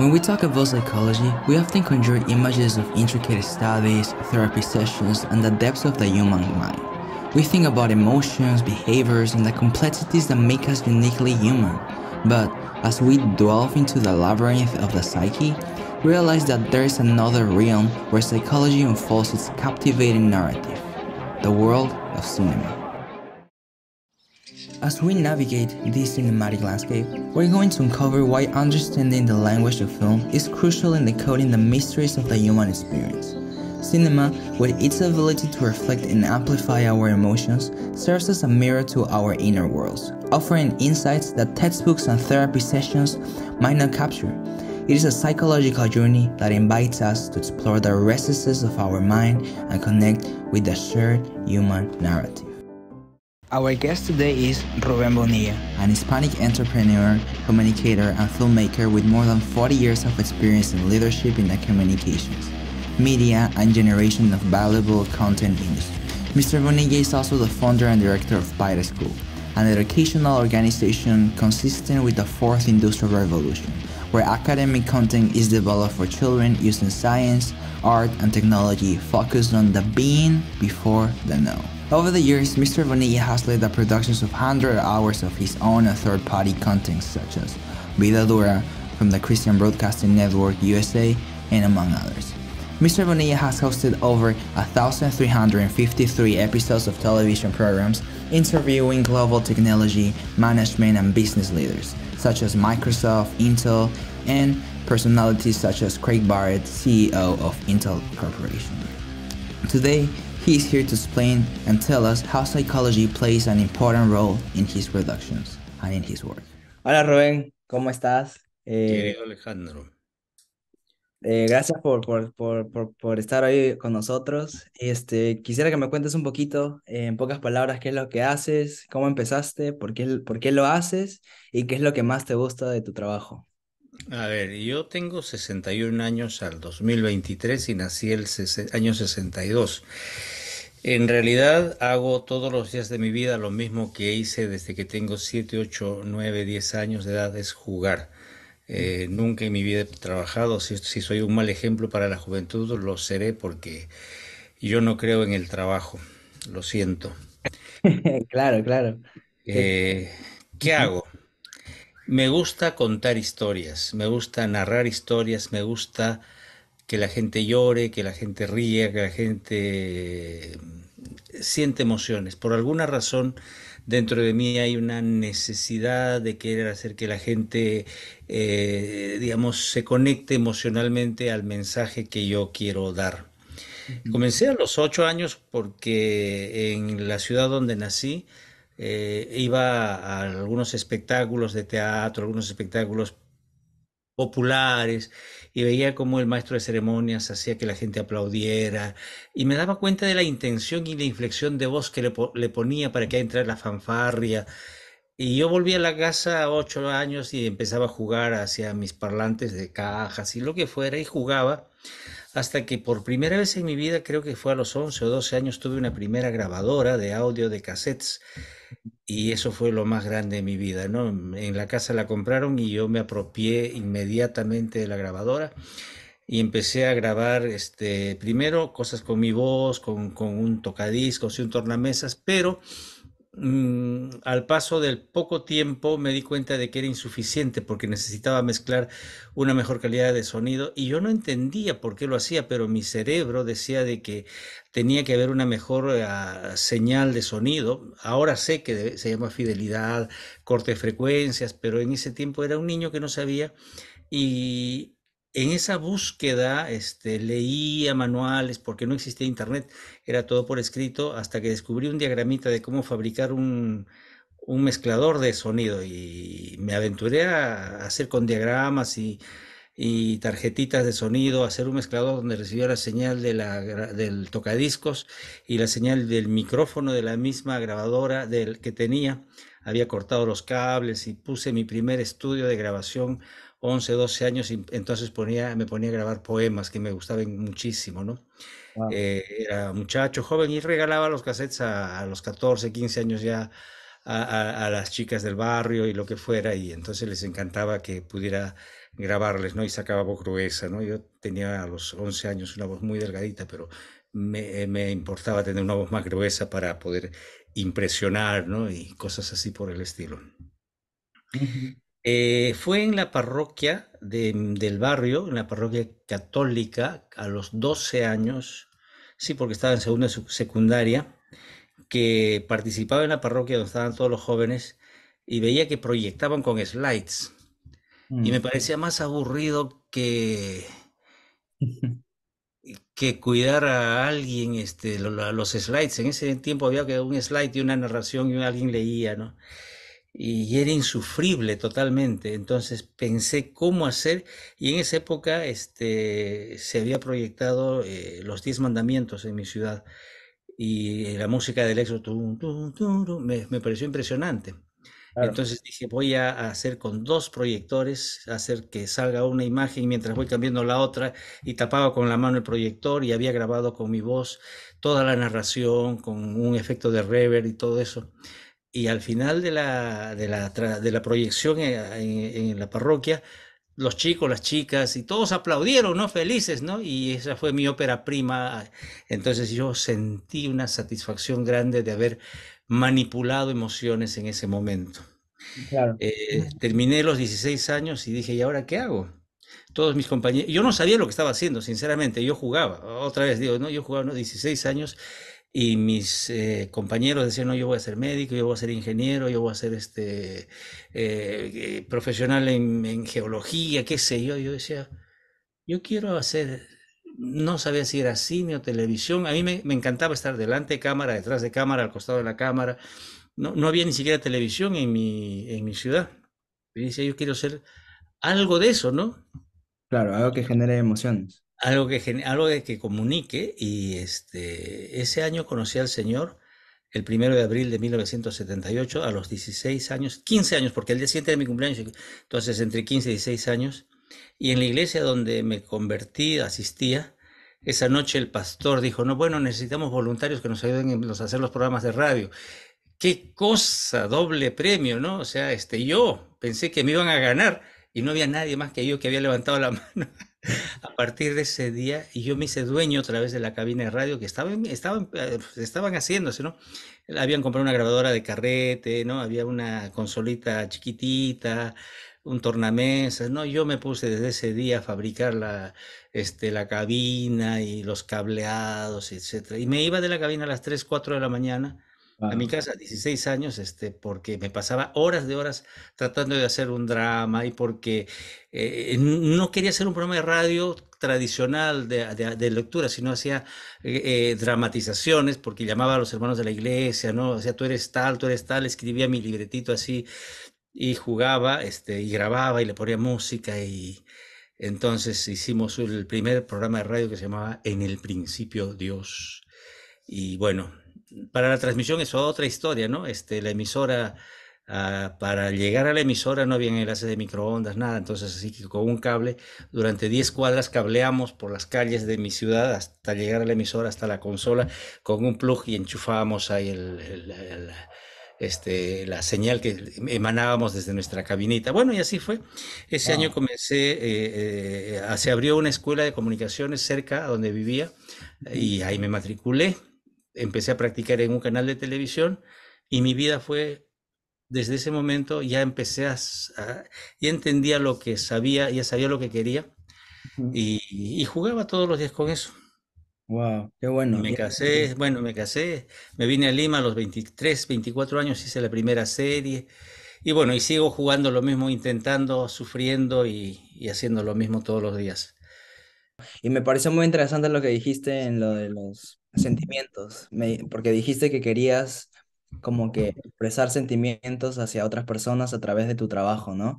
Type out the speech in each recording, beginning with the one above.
When we talk about psychology, we often conjure images of intricate studies, therapy sessions, and the depths of the human mind. We think about emotions, behaviors, and the complexities that make us uniquely human. But as we delve into the labyrinth of the psyche, realize that there is another realm where psychology unfolds its captivating narrative the world of cinema. As we navigate this cinematic landscape, we're going to uncover why understanding the language of film is crucial in decoding the mysteries of the human experience. Cinema, with its ability to reflect and amplify our emotions, serves as a mirror to our inner worlds, offering insights that textbooks and therapy sessions might not capture. It is a psychological journey that invites us to explore the recesses of our mind and connect with the shared human narrative. Our guest today is Ruben Bonilla, an Hispanic entrepreneur, communicator, and filmmaker with more than 40 years of experience in leadership in the communications, media, and generation of valuable content industry. Mr. Bonilla is also the founder and director of Pyre School, an educational organization consistent with the fourth industrial revolution, where academic content is developed for children using science, art, and technology focused on the being before the know. Over the years, Mr. Vanilla has led the productions of 100 hours of his own and third-party content such as Vida Dura from the Christian Broadcasting Network USA and among others. Mr. Bonilla has hosted over 1,353 episodes of television programs interviewing global technology, management, and business leaders, such as Microsoft, Intel, and personalities such as Craig Barrett, CEO of Intel Corporation. Today, He's here to explain and tell us how psychology plays an important role in his productions and in his work. Hola Rubén, ¿cómo estás? Eh, Querido Alejandro. Eh, gracias por por, por, por, estar hoy con nosotros. Este, quisiera que me cuentes un poquito, eh, en pocas palabras, qué es lo que haces, cómo empezaste, por qué, por qué lo haces y qué es lo que más te gusta de tu trabajo. A ver, yo tengo 61 años al 2023 y nací el año 62. En realidad hago todos los días de mi vida lo mismo que hice desde que tengo 7, 8, 9, 10 años de edad, es jugar. Eh, nunca en mi vida he trabajado. Si, soy un mal ejemplo para la juventud, lo seré porque yo no creo en el trabajo. Lo siento. claro, claro. Eh, ¿Qué hago? Me gusta contar historias, me gusta narrar historias, me gusta que la gente llore, que la gente ríe, que la gente eh, siente emociones. Por alguna razón, dentro de mí hay una necesidad de querer hacer que la gente, eh, digamos, se conecte emocionalmente al mensaje que yo quiero dar. Comencé a los ocho años porque en la ciudad donde nací, eh, iba a algunos espectáculos de teatro, algunos espectáculos populares y veía cómo el maestro de ceremonias hacía que la gente aplaudiera y me daba cuenta de la intención y la inflexión de voz que le, ponía para que entrara la fanfarria. Y yo volvía a la casa a ocho años y empezaba a jugar hacia mis parlantes de cajas y lo que fuera y jugaba hasta que por primera vez en mi vida, creo que fue a los 11 o 12 años, tuve una primera grabadora de audio de cassettes y eso fue lo más grande de mi vida, ¿no? En la casa la compraron y yo me apropié inmediatamente de la grabadora y empecé a grabar este primero cosas con mi voz, con, con un tocadiscos y un tornamesas, pero Mm, al paso del poco tiempo me di cuenta de que era insuficiente porque necesitaba mezclar una mejor calidad de sonido y yo no entendía por qué lo hacía, pero mi cerebro decía de que tenía que haber una mejor eh, señal de sonido. Ahora sé que se llama fidelidad, corte de frecuencias, pero en ese tiempo era un niño que no sabía y en esa búsqueda este, leía manuales porque no existía internet, era todo por escrito, hasta que descubrí un diagramita de cómo fabricar un, mezclador de sonido y me aventuré a hacer con diagramas y, tarjetitas de sonido, hacer un mezclador donde recibía la señal de la, del tocadiscos y la señal del micrófono de la misma grabadora del que tenía. Había cortado los cables y puse mi primer estudio de grabación 11, 12 años y entonces ponía, me ponía a grabar poemas que me gustaban muchísimo, ¿no? Eh, era muchacho joven y regalaba los cassettes a, los 14, 15 años ya a, las chicas del barrio y lo que fuera y entonces les encantaba que pudiera grabarles, ¿no? Y sacaba voz gruesa, ¿no? Yo tenía a los 11 años una voz muy delgadita, pero me, eh, me importaba tener una voz más gruesa para poder impresionar, ¿no? Y cosas así por el estilo. Eh, fue en la parroquia mm, del barrio, en la parroquia católica, a los 12 años, sí, porque estaba en segunda secundaria, que participaba en la parroquia donde estaban todos los jóvenes y veía que proyectaban con slides. Y me mm. parecía más aburrido que, que cuidar a alguien este, los slides. En ese tiempo había que un slide y una narración y alguien leía, ¿no? y era insufrible totalmente. Entonces pensé cómo hacer y en esa época este, se había proyectado eh, los diez mandamientos en mi ciudad y la música del éxodo me, me, pareció impresionante. Entonces dije, voy a hacer con dos proyectores, hacer que salga una imagen mientras voy cambiando la otra y tapaba con la mano el proyector y había grabado con mi voz toda la narración, con un efecto de reverb y todo eso y al final de la, de la, proyección en, la parroquia, los chicos, las chicas, y todos aplaudieron, ¿no? Felices, ¿no? Y esa fue mi ópera prima. Entonces yo sentí una satisfacción grande de haber manipulado emociones en ese momento. Eh, terminé los 16 años y dije, ¿y ahora qué hago? Todos mis compañeros, yo no sabía lo que estaba haciendo, sinceramente, yo jugaba, otra vez digo, no, yo jugaba unos 16 años y mis eh, compañeros decían, no, yo voy a ser médico, yo voy a ser ingeniero, yo voy a ser este, eh, eh, profesional en, geología, qué sé yo. Yo decía, yo quiero hacer, no sabía si era cine o televisión. A mí me, encantaba estar delante de cámara, detrás de cámara, al costado de la cámara. No, no había ni siquiera televisión en mi, en mi ciudad. Y decía, yo quiero ser algo de eso, ¿no? Claro, algo que genere emociones algo que, algo que comunique y este, ese año conocí al Señor el primero de abril de 1978 a los 16 años, 15 años, porque el día siguiente de mi cumpleaños, entonces entre 15 y 16 años, y en la iglesia donde me convertí, asistía, esa noche el pastor dijo, no, bueno, necesitamos voluntarios que nos ayuden a hacer los programas de radio. Qué cosa, doble premio, ¿no? O sea, este, yo pensé que me iban a ganar y no había nadie más que yo que había levantado la mano. A partir de ese día, y yo me hice dueño a través de la cabina de radio que estaban, estaban, eh, pues, estaban haciéndose, ¿no? Habían comprado una grabadora de carrete, ¿no? Había una consolita chiquitita, un tornamesa. ¿no? Yo me puse desde ese día a fabricar la, este, la cabina y los cableados, etc. Y me iba de la cabina a las 3, 4 de la mañana a mi casa, 16 años, este, porque me pasaba horas de horas tratando de hacer un drama y porque eh, no quería hacer un programa de radio tradicional de, de, lectura, sino hacía eh, eh, dramatizaciones, porque llamaba a los hermanos de la iglesia, ¿no? O sea, tú eres tal, tú eres tal, escribía mi libretito así y jugaba, este, y grababa y le ponía música y... Entonces hicimos el primer programa de radio que se llamaba En el principio Dios. Y bueno, para la transmisión es otra historia, ¿no? Este, la emisora, ah, para llegar a la emisora no había enlace de microondas, nada. Entonces, así que con un cable, durante 10 cuadras cableamos por las calles de mi ciudad hasta llegar a la emisora, hasta la consola, con un plug y enchufábamos ahí este, la señal que emanábamos desde nuestra cabinita. Bueno, y así fue. Ese año comencé, eh, eh, se abrió una escuela de comunicaciones cerca a donde vivía y ahí me matriculé empecé a practicar en un canal de televisión y mi vida fue, desde ese momento ya empecé a, ya entendía lo que sabía, ya sabía lo que quería y, jugaba todos los días con eso. Wow, qué bueno. Me casé, bueno, me casé, me vine a Lima a los 23, 24 años, hice la primera serie y bueno, y sigo jugando lo mismo, intentando, sufriendo y, y haciendo lo mismo todos los días. Y me pareció muy interesante lo que dijiste en lo de los Sentimientos, porque dijiste que querías como que expresar sentimientos hacia otras personas a través de tu trabajo, ¿no?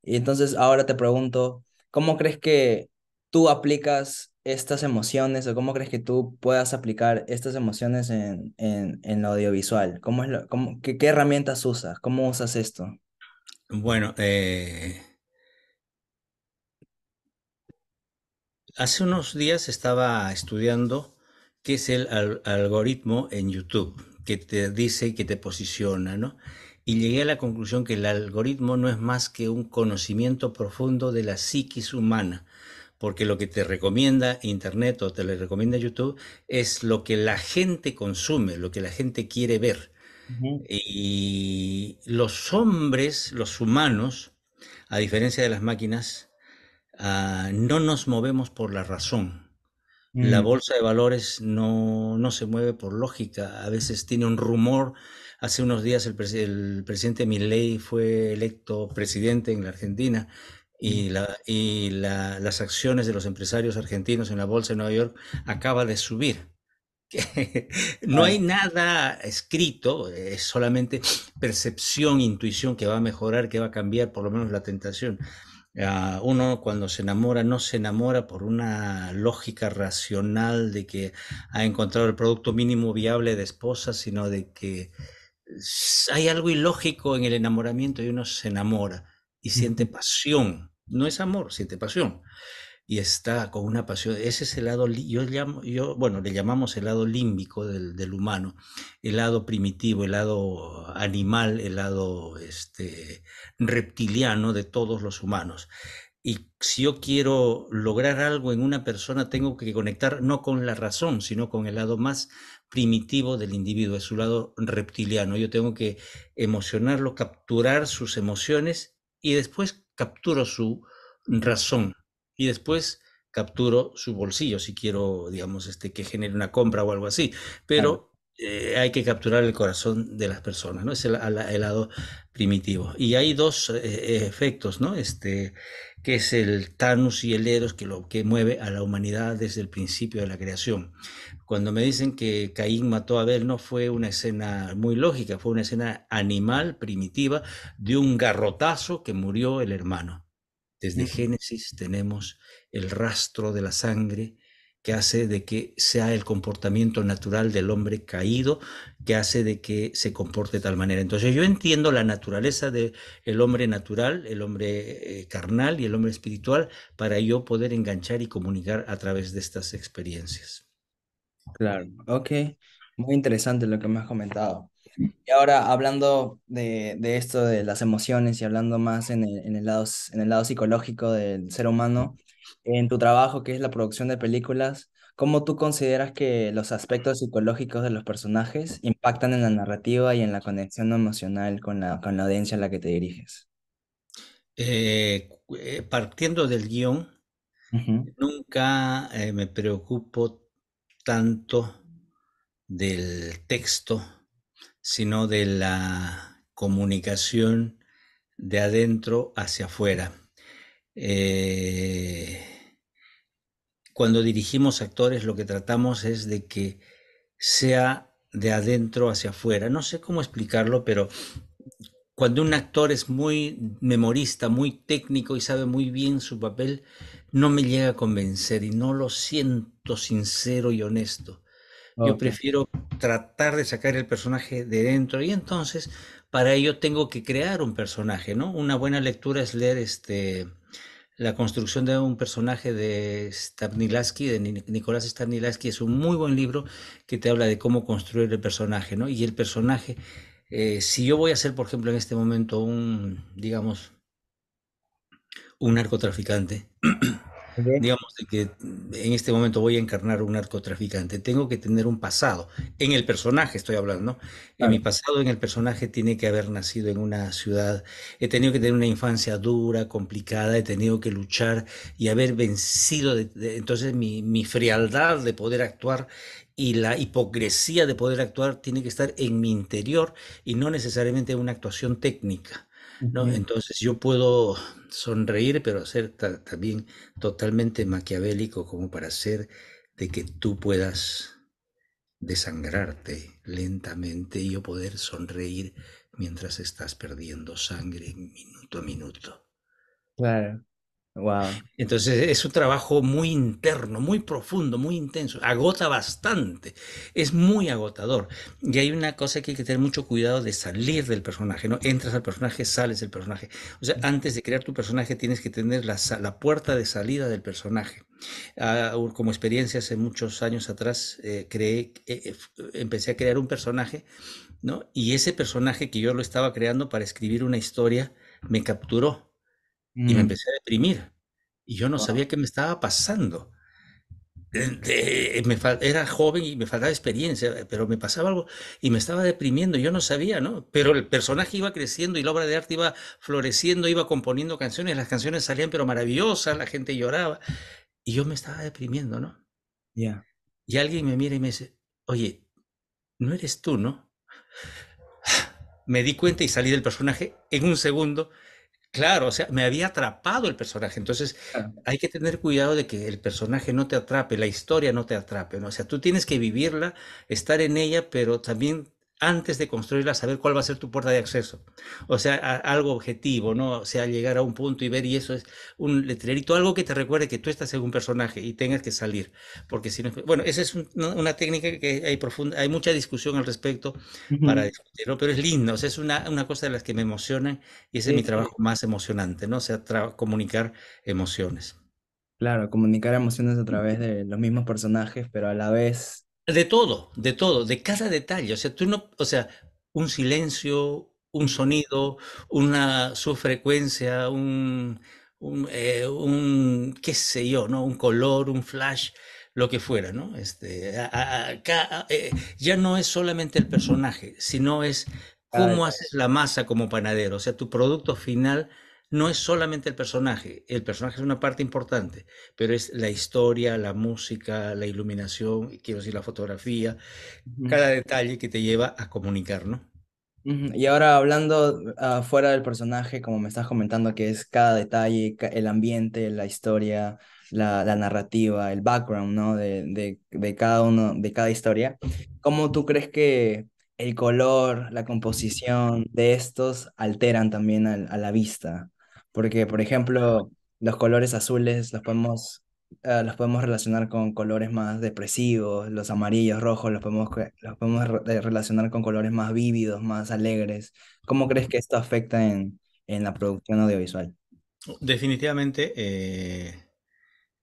Y entonces ahora te pregunto, ¿cómo crees que tú aplicas estas emociones o cómo crees que tú puedas aplicar estas emociones en, lo audiovisual? ¿Cómo es lo, qué, herramientas usas? ¿Cómo usas esto? Bueno, eh, hace unos días estaba estudiando que es el algoritmo en YouTube, que te dice que te posiciona, ¿no? Y llegué a la conclusión que el algoritmo no es más que un conocimiento profundo de la psiquis humana, porque lo que te recomienda Internet o te le recomienda YouTube es lo que la gente consume, lo que la gente quiere ver. Y los hombres, los humanos, a diferencia de las máquinas, ah, no nos movemos por la razón, la mm. bolsa de valores no, se mueve por lógica, a veces tiene un rumor. Hace unos días el, presidente Milley fue electo presidente en la Argentina y, mm. la, y las acciones de los empresarios argentinos en la bolsa de Nueva York acaba de subir. no hay nada escrito, es solamente percepción, intuición que va a mejorar, que va a cambiar por lo menos la tentación. Ah, uno cuando se enamora no se enamora por una lógica racional de que ha encontrado el producto mínimo viable de esposa, sino de que hay algo ilógico en el enamoramiento y uno se enamora y siente pasión. No es amor, siente pasión y está con una pasión. Ese es el lado, yo yo, bueno, le llamamos el lado límbico del, humano, el lado primitivo, el lado animal, el lado este, reptiliano de todos los humanos. Y si yo quiero lograr algo en una persona, tengo que conectar no con la razón, sino con el lado más primitivo del individuo, es su lado reptiliano. Yo tengo que emocionarlo, capturar sus emociones y después capturo su razón y después capturo su bolsillo si quiero, digamos, este, que genere una compra o algo así. Pero eh, hay que capturar el corazón de las personas, ¿no? Es el, lado primitivo. Y hay dos eh, eh, efectos, ¿no? Este, que es el Thanos y el Eros, que lo que mueve a la humanidad desde el principio de la creación. Cuando me dicen que Caín mató a Abel, no fue una escena muy lógica, fue una escena animal, primitiva, de un garrotazo que murió el hermano. Desde Génesis tenemos el rastro de la sangre que hace de que sea el comportamiento natural del hombre caído, que hace de que se comporte de tal manera. Entonces yo entiendo la naturaleza del el hombre natural, el hombre eh, carnal y el hombre espiritual para yo poder enganchar y comunicar a través de estas experiencias. Claro, ok. Muy interesante lo que me has comentado. Y ahora hablando de, esto, de las emociones y hablando más en el, en el, lado, psicológico del ser humano, en tu trabajo que es la producción de películas, ¿cómo tú consideras que los aspectos psicológicos de los personajes impactan en la narrativa y en la conexión emocional con la, con la audiencia a la que te diriges? Eh, eh, partiendo del guión, nunca eh, me preocupo tanto del texto sino de la comunicación de adentro hacia afuera. Eh, cuando dirigimos actores lo que tratamos es de que sea de adentro hacia afuera. No sé cómo explicarlo, pero cuando un actor es muy memorista, muy técnico y sabe muy bien su papel, no me llega a convencer y no lo siento sincero y honesto. Yo prefiero tratar de sacar el personaje de dentro y entonces para ello tengo que crear un personaje, ¿no? Una buena lectura es leer este la construcción de un personaje de Stanislavski, de Nicolás Stanislavski, es un muy buen libro que te habla de cómo construir el personaje, ¿no? Y el personaje, eh, si yo voy a ser, por ejemplo, en este momento un, digamos, un narcotraficante, digamos, que en este momento voy a encarnar un narcotraficante. Tengo que tener un pasado. En el personaje estoy hablando, En mi pasado, en el personaje, tiene que haber nacido en una ciudad. He tenido que tener una infancia dura, complicada, he tenido que luchar y haber vencido. entonces, mi frialdad de poder actuar y la hipocresía de poder actuar tiene que estar en mi interior y no necesariamente en una actuación técnica. ¿no? Entonces yo puedo sonreír, pero ser también totalmente maquiavélico como para hacer de que tú puedas desangrarte lentamente y yo poder sonreír mientras estás perdiendo sangre minuto a minuto. Entonces es un trabajo muy interno, muy profundo, muy intenso. Agota bastante. Es muy agotador. Y hay una cosa que hay que tener mucho cuidado de salir del personaje. No entras al personaje, sales del personaje. O sea, antes de crear tu personaje tienes que tener la, puerta de salida del personaje. Ah, como experiencia hace muchos años atrás eh, creé, eh, eh, empecé a crear un personaje, ¿no? Y ese personaje que yo lo estaba creando para escribir una historia me capturó y me mm. empecé a deprimir. Y yo no sabía qué me estaba pasando. Eh, eh, me era joven y me faltaba experiencia, pero me pasaba algo y me estaba deprimiendo, yo no sabía, ¿no? Pero el personaje iba creciendo y la obra de arte iba floreciendo, iba componiendo canciones, las canciones salían pero maravillosas, la gente lloraba y yo me estaba deprimiendo, ¿no? Ya. Y alguien me mira y me dice, oye, no eres tú, ¿no? Me di cuenta y salí del personaje en un segundo Claro, o sea, me había atrapado el personaje. Entonces, hay que tener cuidado de que el personaje no te atrape, la historia no te atrape, ¿no? O sea, tú tienes que vivirla, estar en ella, pero también antes de construirla, saber cuál va a ser tu puerta de acceso. O sea, algo objetivo, ¿no? O sea, llegar a un punto y ver, y eso es un letrerito, algo que te recuerde que tú estás en un personaje y tengas que salir. Porque si no, bueno, esa es una técnica que hay profunda, hay mucha discusión al respecto para discutirlo. Pero es lindo, o sea, es una, cosa de las que me emociona y ese es mi trabajo más emocionante, ¿no? O sea, comunicar emociones. Claro, comunicar emociones a través de los mismos personajes, pero a la vez de todo, de todo, de cada detalle. O sea, tú o sea, un silencio, un sonido, una subfrecuencia, un, eh, un, qué sé yo, ¿no? Un color, un flash, lo que fuera, ¿no? Este, eh, ya no es solamente el personaje, sino es cómo haces la masa como panadero. O sea, tu producto final no es solamente el personaje, el personaje es una parte importante, pero es la historia, la música, la iluminación, quiero decir, la fotografía, cada detalle que te lleva a comunicar, ¿no? Y ahora hablando ah, fuera del personaje, como me estás comentando, que es cada detalle, el ambiente, la historia, la, narrativa, el background, ¿no? De, cada uno, de cada historia. ¿Cómo tú crees que el color, la composición de estos alteran también a la vista. Porque, por ejemplo, los colores azules los podemos, ah, los podemos relacionar con colores más depresivos, los amarillos, rojos, los podemos, los podemos eh, relacionar con colores más vívidos, más alegres. ¿Cómo crees que esto afecta en, la producción audiovisual? Oh, definitivamente, eh,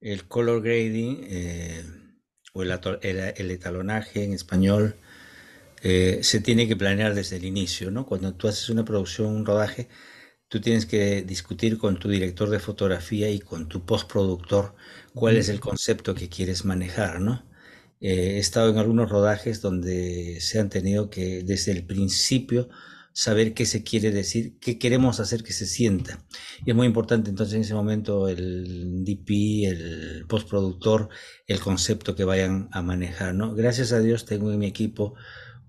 el color grading eh, o el, el, el, etalonaje en español se tiene que planear desde el inicio, ¿no? Cuando tú haces una producción, un rodaje, tú tienes que discutir con tu director de fotografía y con tu postproductor cuál es el concepto que quieres manejar, ¿no? Eh, he estado en algunos rodajes donde se han tenido que desde el principio saber qué se quiere decir, qué queremos hacer que se sienta. Y es muy importante entonces en ese momento el DP, el postproductor, el concepto que vayan a manejar, ¿no? Gracias a Dios tengo en mi equipo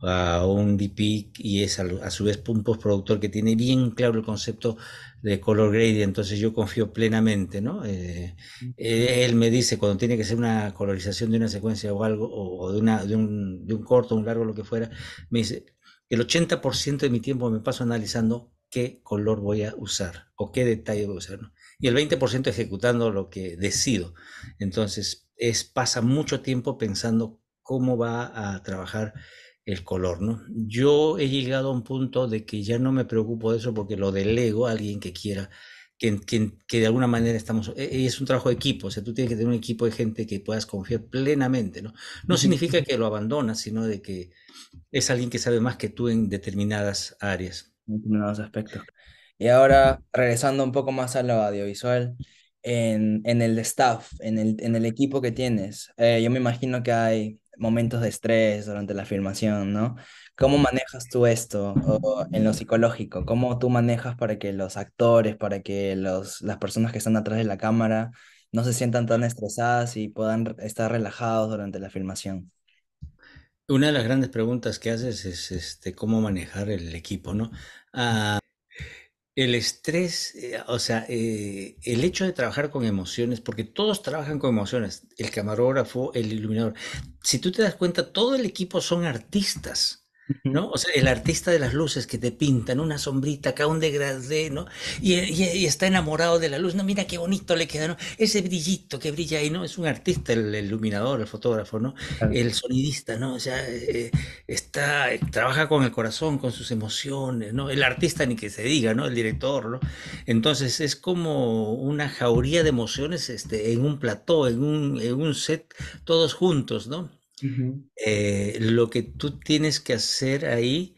a un DP y es a, su vez un postproductor que tiene bien claro el concepto de color gradient, entonces yo confío plenamente, ¿no? Eh, eh, él me dice cuando tiene que ser una colorización de una secuencia o algo, o, de, una, de, un, de un corto, un largo, lo que fuera, me dice, el 80% de mi tiempo me paso analizando qué color voy a usar o qué detalle voy a usar, ¿no? Y el 20% ejecutando lo que decido. Entonces, es, pasa mucho tiempo pensando cómo va a trabajar el color, ¿no? Yo he llegado a un punto de que ya no me preocupo de eso porque lo delego a alguien que quiera, que, que, de alguna manera estamos, e, e, es un trabajo de equipo, o sea, tú tienes que tener un equipo de gente que puedas confiar plenamente, ¿no? No significa que lo abandonas, sino de que es alguien que sabe más que tú en determinadas áreas. En determinados aspectos. Y ahora, regresando un poco más a lo audiovisual, en, el staff, en el, en el equipo que tienes, eh, yo me imagino que hay momentos de estrés durante la filmación, ¿no? ¿Cómo manejas tú esto en lo psicológico? ¿Cómo tú manejas para que los actores, para que los, las personas que están atrás de la cámara no se sientan tan estresadas y puedan estar relajados durante la filmación? Una de las grandes preguntas que haces es este, cómo manejar el equipo, ¿no? Ah, el estrés, eh, o sea, eh, el hecho de trabajar con emociones, porque todos trabajan con emociones, el camarógrafo, el iluminador. Si tú te das cuenta, todo el equipo son artistas. ¿no? O sea, el artista de las luces que te pintan, una sombrita, acá un degradé, ¿no? Y, está enamorado de la luz, ¿no? Mira qué bonito le queda, ¿no? Ese brillito que brilla ahí, ¿no? Es un artista, el, iluminador, el fotógrafo, ¿no? El sonidista, ¿no? O sea, eh, está, trabaja con el corazón, con sus emociones, ¿no? El artista ni que se diga, ¿no? El director, ¿no? Entonces es como una jauría de emociones este, en un plató, en un, en un set, todos juntos, ¿no? Eh, lo que tú tienes que hacer ahí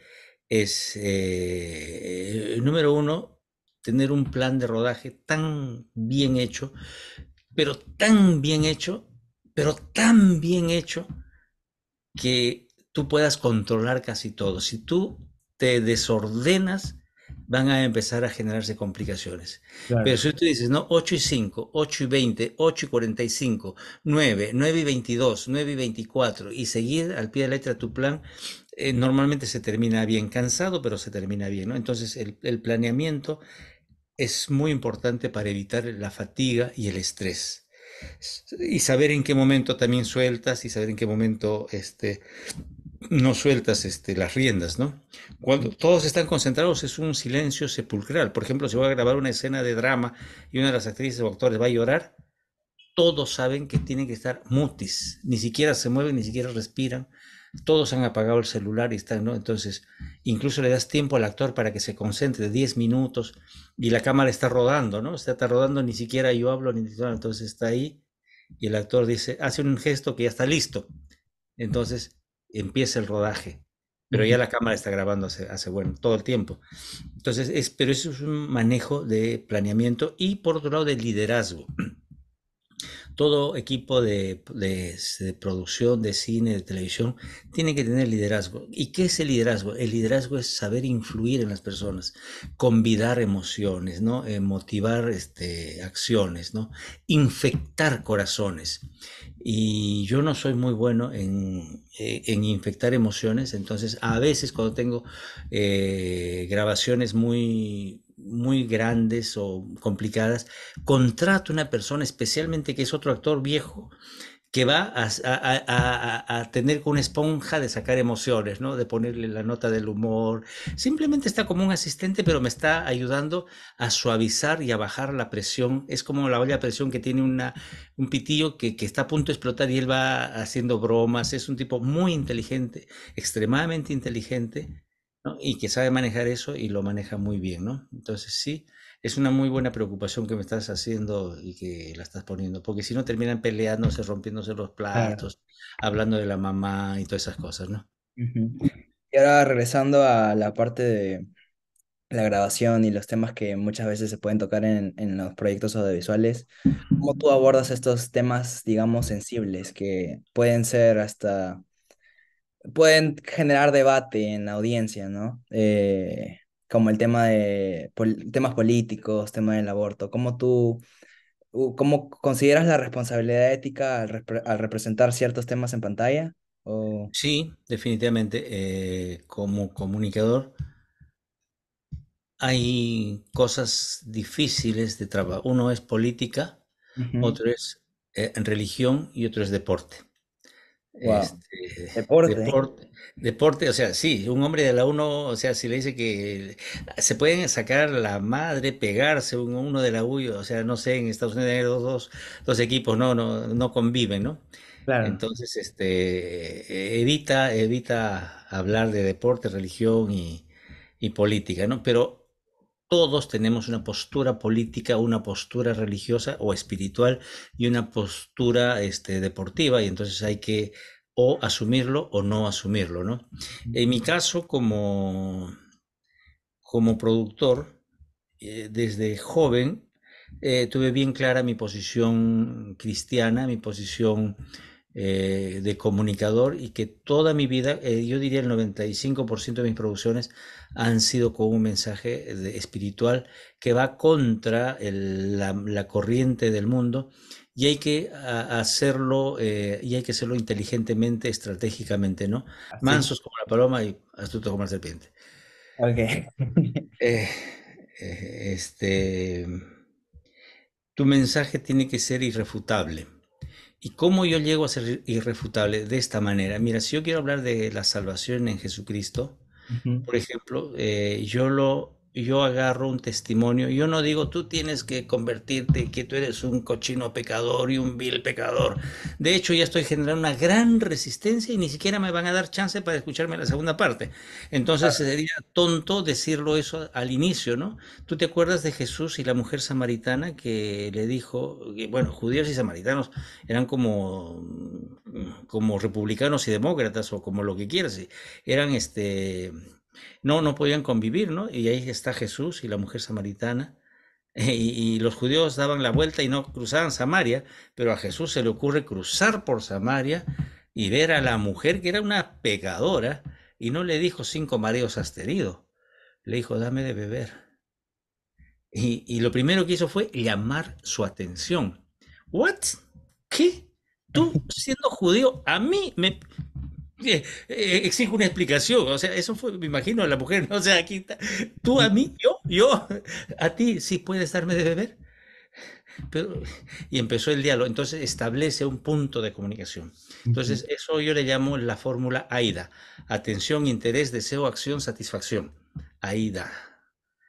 es, eh, número uno, tener un plan de rodaje tan bien hecho, pero tan bien hecho, pero tan bien hecho que tú puedas controlar casi todo. Si tú te desordenas, van a empezar a generarse complicaciones. Pero si tú dices, no, 8 y 5, 8 y 20, 8 y 45, 9, 9 y 22, 9 y 24, y seguir al pie de la letra tu plan, eh, normalmente se termina bien, cansado, pero se termina bien, ¿no? Entonces el, el planeamiento es muy importante para evitar la fatiga y el estrés y saber en qué momento también sueltas y saber en qué momento este, no sueltas este, las riendas, ¿no? Cuando todos están concentrados es un silencio sepulcral. Por ejemplo, si voy a grabar una escena de drama y una de las actrices o actores va a llorar, todos saben que tienen que estar mutis, ni siquiera se mueven, ni siquiera respiran, todos han apagado el celular y están, ¿no? Entonces, incluso le das tiempo al actor para que se concentre 10 minutos y la cámara está rodando, ¿no? Está, está rodando, ni siquiera yo hablo, ni siquiera, entonces está ahí y el actor dice, hace un gesto que ya está listo. Entonces, empieza el rodaje, pero ya la cámara está grabando hace, hace bueno, todo el tiempo. Entonces, es, pero eso es un manejo de planeamiento y por otro lado de liderazgo. Todo equipo de, producción, de cine, de televisión, tiene que tener liderazgo. ¿Y qué es el liderazgo? El liderazgo es saber influir en las personas, convidar emociones, ¿no? Eh, motivar este, acciones, ¿no? Infectar corazones. Y yo no soy muy bueno en, eh, infectar emociones, entonces a veces cuando tengo eh, grabaciones muy muy grandes o complicadas, contrata una persona, especialmente que es otro actor viejo, que va a, a, a, a, tener una esponja de sacar emociones, ¿no? De ponerle la nota del humor. Simplemente está como un asistente, pero me está ayudando a suavizar y a bajar la presión. Es como la olla de presión que tiene una, un pitillo que, que está a punto de explotar y él va haciendo bromas. Es un tipo muy inteligente, extremadamente inteligente, y que sabe manejar eso y lo maneja muy bien. ¿no? Entonces sí, es una muy buena preocupación que me estás haciendo y que la estás poniendo, porque si no terminan peleándose, rompiéndose los platos, hablando de la mamá y todas esas cosas. ¿no? Y ahora regresando a la parte de la grabación y los temas que muchas veces se pueden tocar en, en, los proyectos audiovisuales, ¿cómo tú abordas estos temas, digamos, sensibles que pueden ser hasta pueden generar debate en la audiencia, ¿no? Eh, como el tema de temas políticos, tema del aborto. ¿Cómo tú cómo consideras la responsabilidad ética al, representar ciertos temas en pantalla? Sí, definitivamente. Eh, como comunicador, hay cosas difíciles de trabajo. Uno es política, otro es eh, religión y otro es deporte. Este, deporte. ¿eh? deporte. o sea, sí, un hombre de la 1, o sea, si le dice que se pueden sacar la madre, pegarse un, uno de la U, o sea, no sé, en Estados Unidos hay dos, equipos, no, no, no conviven, ¿no? Claro. Entonces, este, evita, evita hablar de deporte, religión y, y política, ¿no? Pero todos tenemos una postura política, una postura religiosa o espiritual y una postura este, deportiva y entonces hay que o asumirlo o no asumirlo, ¿no? En mi caso como, como productor, eh, desde joven eh, tuve bien clara mi posición cristiana, mi posición eh, de comunicador y que toda mi vida, eh, yo diría el 95% de mis producciones han sido con un mensaje espiritual que va contra la, corriente del mundo y hay que hacerlo eh, y hay que hacerlo inteligentemente, estratégicamente, ¿no? Mansos como la paloma y astutos como la serpiente. este, tu mensaje tiene que ser irrefutable ¿Y cómo yo llego a ser irrefutable? De esta manera. Mira, si yo quiero hablar de la salvación en Jesucristo, por ejemplo, eh, yo lo yo agarro un testimonio, yo no digo tú tienes que convertirte, que tú eres un cochino pecador y un vil pecador. De hecho, ya estoy generando una gran resistencia y ni siquiera me van a dar chance para escucharme la segunda parte. Entonces sería tonto decirlo eso al inicio, ¿no? ¿Tú te acuerdas de Jesús y la mujer samaritana que le dijo, bueno, judíos y samaritanos eran como, como republicanos y demócratas o como lo que quieras, eran este no, no podían convivir, ¿no? Y ahí está Jesús y la mujer samaritana. Y, los judíos daban la vuelta y no cruzaban Samaria, pero a Jesús se le ocurre cruzar por Samaria y ver a la mujer que era una pecadora y no le dijo cinco mareos has tenido, le dijo dame de beber. Y, y lo primero que hizo fue llamar su atención. ¿What? ¿Qué? Tú siendo judío, a mí me... Eh, eh, exige una explicación. O sea, eso fue, me imagino, la mujer. O sea, aquí está. Tú a mí, yo, yo, a ti sí puedes darme de beber. Pero, y empezó el diálogo. Entonces establece un punto de comunicación. Entonces, eso yo le llamo la fórmula AIDA: atención, interés, deseo, acción, satisfacción. AIDA.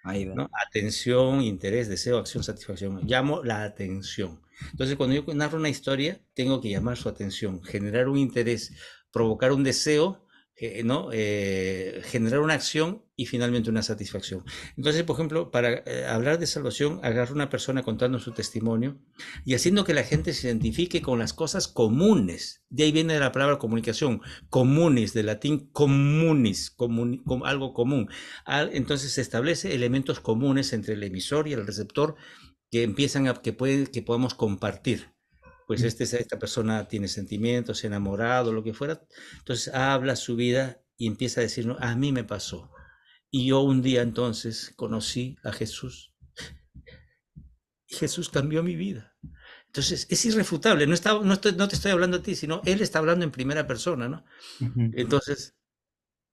AIDA. Atención, interés, deseo, acción, satisfacción. Llamo la atención. Entonces, cuando yo narro una historia, tengo que llamar su atención, generar un interés, provocar un deseo, eh, ¿no? Eh, generar una acción y finalmente una satisfacción. Entonces, por ejemplo, para eh, hablar de salvación, agarra una persona contando su testimonio y haciendo que la gente se identifique con las cosas comunes. De ahí viene la palabra comunicación, comunes, de latín comunis, algo común. entonces se establecen elementos comunes entre el emisor y el receptor que empiezan a que, puede, que podamos compartir pues este, esta persona tiene sentimientos, enamorado, lo que fuera. Entonces habla su vida y empieza a decir, a mí me pasó. Y yo un día entonces conocí a Jesús. Y Jesús cambió mi vida. Entonces es irrefutable, no, está, no, te estoy hablando a ti, sino Él está hablando en primera persona, ¿no? Entonces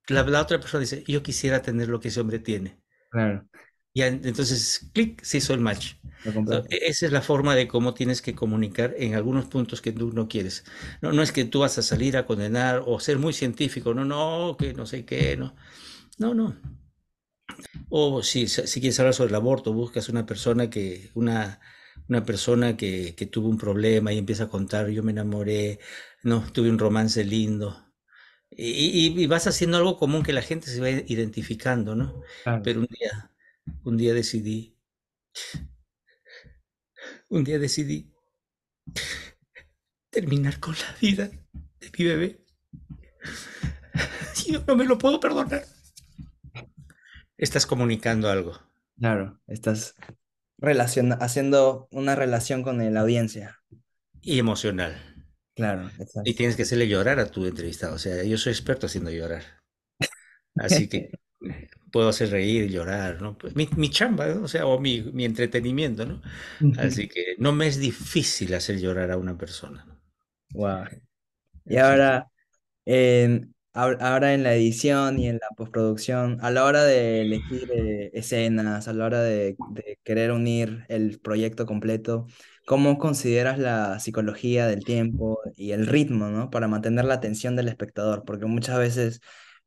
la, otra persona dice, yo quisiera tener lo que ese hombre tiene. Claro y entonces, clic, se hizo el match. E-, esa es la forma de cómo tienes que comunicar en algunos puntos que tú no quieres. No, no es que tú vas a salir a condenar o ser muy científico, no, no, que no sé qué, no. No, no. O si, si quieres hablar sobre el aborto, buscas una persona que, una, una persona que, que tuvo un problema y empieza a contar, yo me enamoré, no, tuve un romance lindo. Y, y, vas haciendo algo común que la gente se va identificando, ¿no? Pero un día un día decidí, un día decidí terminar con la vida de mi bebé. Yo no me lo puedo perdonar. Estás comunicando algo. Claro, estás haciendo una relación con la audiencia. Y emocional. Claro, Y tienes que hacerle llorar a tu entrevistado. O sea, yo soy experto haciendo llorar. Así que puedo hacer reír, llorar, ¿no? Pues mi, chamba, o sea, o mi, entretenimiento, ¿no? Así que no me es difícil hacer llorar a una persona. ¿no? Y ahora, ahora en la edición y en la postproducción, a la hora de elegir eh, escenas, a la hora de, de, querer unir el proyecto completo, ¿cómo consideras la psicología del tiempo y el ritmo, ¿no? Para mantener la atención del espectador, porque muchas veces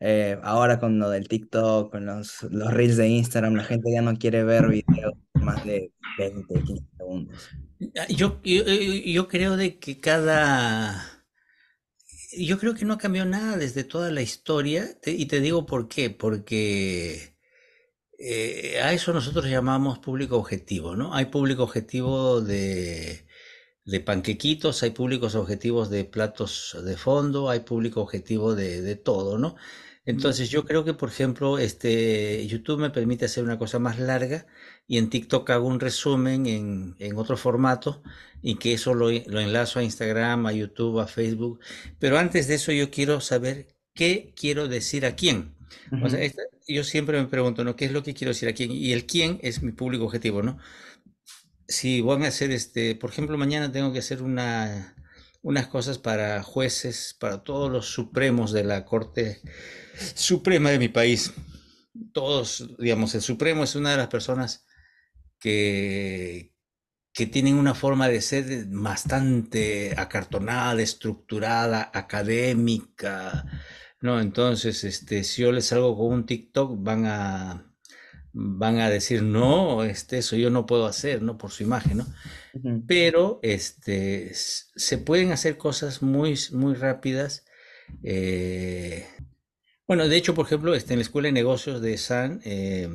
eh, ahora con lo del TikTok, con los, los, reels de Instagram, la gente ya no quiere ver videos más de 20, 15 segundos. Ah, yo, eh, yo, creo de que cada yo creo que no ha cambiado nada desde toda la historia, y te digo por qué, porque eh, a eso nosotros llamamos público objetivo, ¿no? Hay público objetivo de, panquequitos, hay públicos objetivos de platos de fondo, hay público objetivo de, de todo, ¿no? Entonces yo creo que, por ejemplo, este, YouTube me permite hacer una cosa más larga y en TikTok hago un resumen en, otro formato y que eso lo, enlazo a Instagram, a YouTube, a Facebook. Pero antes de eso yo quiero saber qué quiero decir a quién. yo siempre me pregunto, ¿no? ¿Qué es lo que quiero decir a quién? Y el quién es mi público objetivo, ¿no? Si voy a hacer, este, por ejemplo, mañana tengo que hacer unas cosas para jueces, para todos los supremos de la Corte suprema de mi país. Todos, digamos, el Supremo es una de las personas que, que tienen una forma de ser bastante acartonada, estructurada, académica, ¿no? Entonces, este, si yo les salgo con un TikTok, van a, van a decir, no, este, eso yo no puedo hacer, ¿no? Por su imagen, ¿no? Pero, este, se pueden hacer cosas muy, muy rápidas eh, bueno, de hecho, por ejemplo, este, en la Escuela de Negocios de SAN, eh,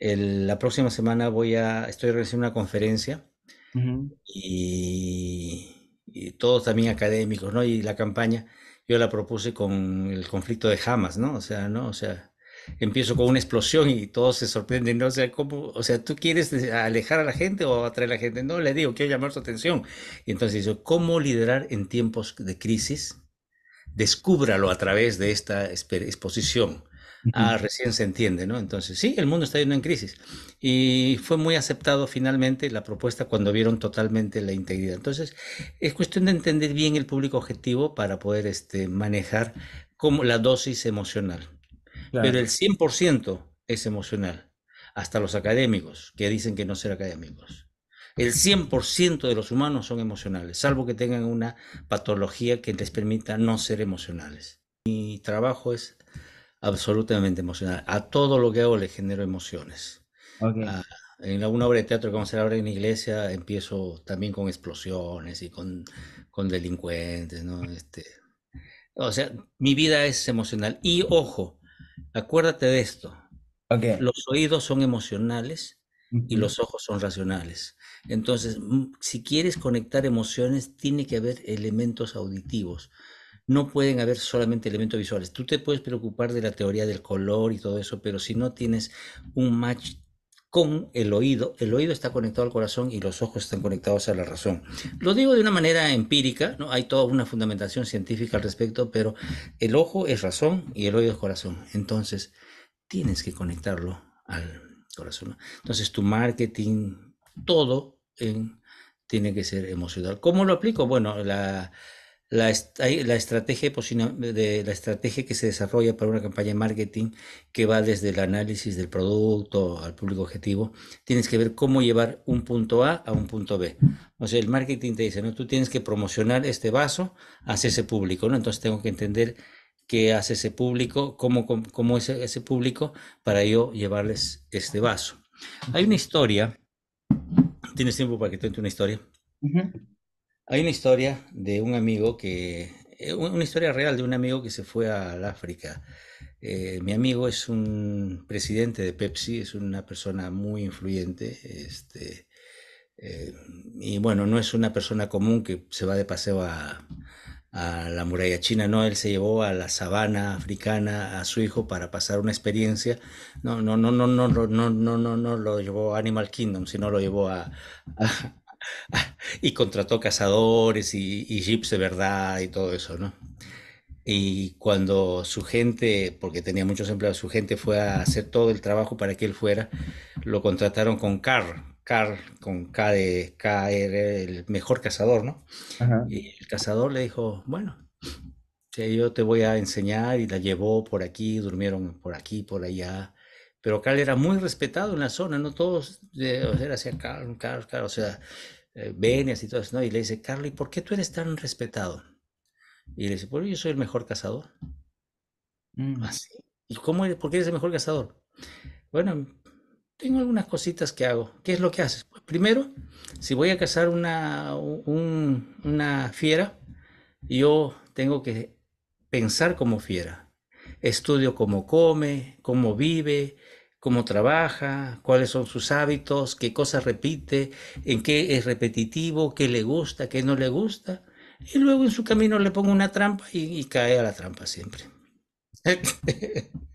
la próxima semana voy a, estoy realizando una conferencia y, todos también académicos, ¿no? Y la campaña yo la propuse con el conflicto de Hamas, ¿no? O sea, ¿no? O sea, empiezo con una explosión y todos se sorprenden, ¿no? O sea, ¿cómo, o sea, ¿tú quieres alejar a la gente o atraer a la gente? No, le digo, quiero llamar su atención. Y entonces ¿cómo liderar en tiempos de crisis? descúbralo a través de esta exposición. Ah, recién se entiende, ¿no? Entonces, sí, el mundo está yendo en crisis. Y fue muy aceptado finalmente la propuesta cuando vieron totalmente la integridad. Entonces, es cuestión de entender bien el público objetivo para poder este, manejar como la dosis emocional. Pero el 100% es emocional, hasta los académicos, que dicen que no ser académicos. El 100% de los humanos son emocionales, salvo que tengan una patología que les permita no ser emocionales. Mi trabajo es absolutamente emocional. A todo lo que hago le genero emociones. Ah, en alguna obra de teatro que vamos a hacer ahora en la iglesia, empiezo también con explosiones y con, con delincuentes, ¿no? Este, o sea, mi vida es emocional. Y ojo, acuérdate de esto. Los oídos son emocionales y los ojos son racionales. Entonces, mm, si quieres conectar emociones, tiene que haber elementos auditivos. No pueden haber solamente elementos visuales. Tú te puedes preocupar de la teoría del color y todo eso, pero si no tienes un match con el oído, el oído está conectado al corazón y los ojos están conectados a la razón. Lo digo de una manera empírica, no hay toda una fundamentación científica al respecto, pero el ojo es razón y el oído es corazón. Entonces, tienes que conectarlo al corazón. Entonces, tu marketing, todo tiene que ser emocional. ¿Cómo lo aplico? Bueno, la, estrategia de, la estrategia que se desarrolla para una campaña de marketing que va desde el análisis del producto al público objetivo, tienes que ver cómo llevar un punto A a un punto B. O sea, el marketing te dice, ¿no? Tú tienes que promocionar este vaso hacia ese público, ¿no? Entonces tengo que entender qué hace ese público, cómo, cómo es ese público para yo llevarles este vaso. Hay una historia ¿Tienes tiempo para que te cuente una historia? Hay una historia de un amigo que, eh, una historia real de un amigo que se fue al África. Eh, mi amigo es un presidente de Pepsi, es una persona muy influyente, este, eh, y bueno, no es una persona común que se va de paseo a, a la muralla china, no, él se llevó a la sabana africana a su hijo para pasar una experiencia, no, no, no, no, no, no, no, no, no, no lo llevó a Animal Kingdom, no lo llevó a, y contrató cazadores y, y jeeps de verdad y todo eso, ¿no? Y cuando su gente, porque tenía muchos empleados, su gente fue a hacer todo el trabajo para que él fuera, lo contrataron con carro. Carl con K de K el mejor cazador, ¿no? Y el cazador le dijo, bueno, yo te voy a enseñar y la llevó por aquí, durmieron por aquí, por allá. Pero Carl era muy respetado en la zona, no todos, eh, o sea, era hacia Carl, Carl, Carl, o sea, eh, venias y todo ¿no? Y le dice, Carl, ¿y por qué tú eres tan respetado? Y le dice, pues yo soy el mejor cazador. Mm. ¿Así? ¿Ah, ¿Y cómo eres, por qué eres el mejor cazador? Bueno, tengo algunas cositas que hago. ¿Qué es lo que haces? Pues primero, si voy a cazar una, una fiera, yo tengo que pensar como fiera. Estudio cómo come, cómo vive, cómo trabaja, cuáles son sus hábitos, qué cosas repite, en qué es repetitivo, qué le gusta, qué no le gusta. Y luego en su camino le pongo una trampa y cae a la trampa siempre.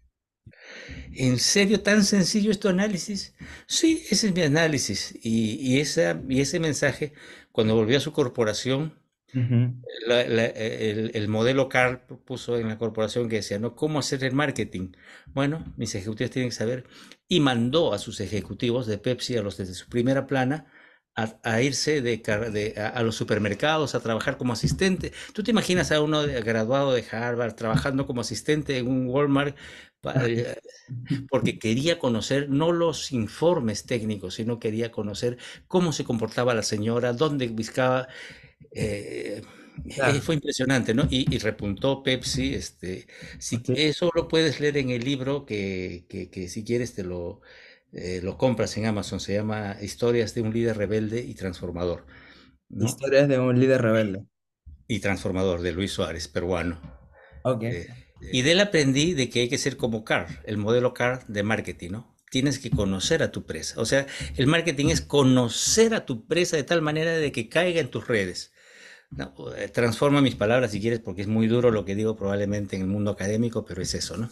¿En serio tan sencillo es este tu análisis? Sí, ese es mi análisis. Y, ese mensaje, cuando volvió a su corporación, el, modelo Carl puso en la corporación que decía, ¿no? ¿Cómo hacer el marketing? Bueno, mis ejecutivos tienen que saber. Y mandó a sus ejecutivos de Pepsi, a los de su primera plana, a, irse de, a, los supermercados a trabajar como asistente. ¿Tú te imaginas a uno graduado de Harvard trabajando como asistente en un Walmart eh, porque quería conocer no los informes técnicos, sino quería conocer cómo se comportaba la señora, dónde buscaba... Eh, eh Fue impresionante, ¿no? Y, repuntó Pepsi. Este, si, que Eso lo puedes leer en el libro que si quieres te lo, eh, lo compras en Amazon, se llama Historias de un líder rebelde y transformador. Historias de un líder rebelde. Y transformador, de Luis Suárez, peruano. Ok. Eh, y de él aprendí de que hay que ser como CAR, el modelo CAR de marketing, ¿no? Tienes que conocer a tu presa. O sea, el marketing es conocer a tu presa de tal manera de que caiga en tus redes. Eh, transforma mis palabras si quieres, porque es muy duro lo que digo probablemente en el mundo académico, pero es eso, ¿no?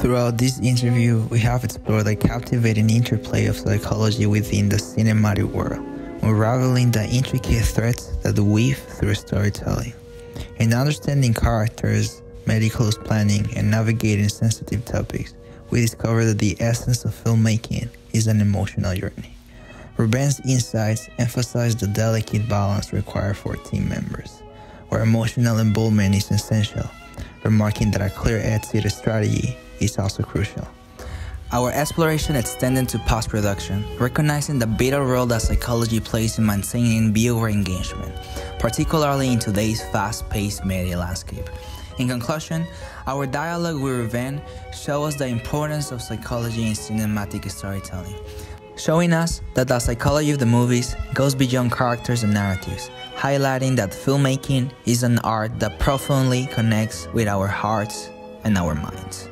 Throughout this interview, we have explored the captivating interplay of psychology within the cinematic world, unraveling the intricate threads that weave through storytelling. In understanding characters, medical planning, and navigating sensitive topics, we discover that the essence of filmmaking is an emotional journey. Ruben's insights emphasize the delicate balance required for team members, where emotional involvement is essential, remarking that a clear exit strategy is also crucial. Our exploration extended to post production, recognizing the vital role that psychology plays in maintaining viewer engagement, particularly in today's fast paced media landscape. In conclusion, our dialogue with Ruben shows us the importance of psychology in cinematic storytelling, showing us that the psychology of the movies goes beyond characters and narratives, highlighting that filmmaking is an art that profoundly connects with our hearts and our minds.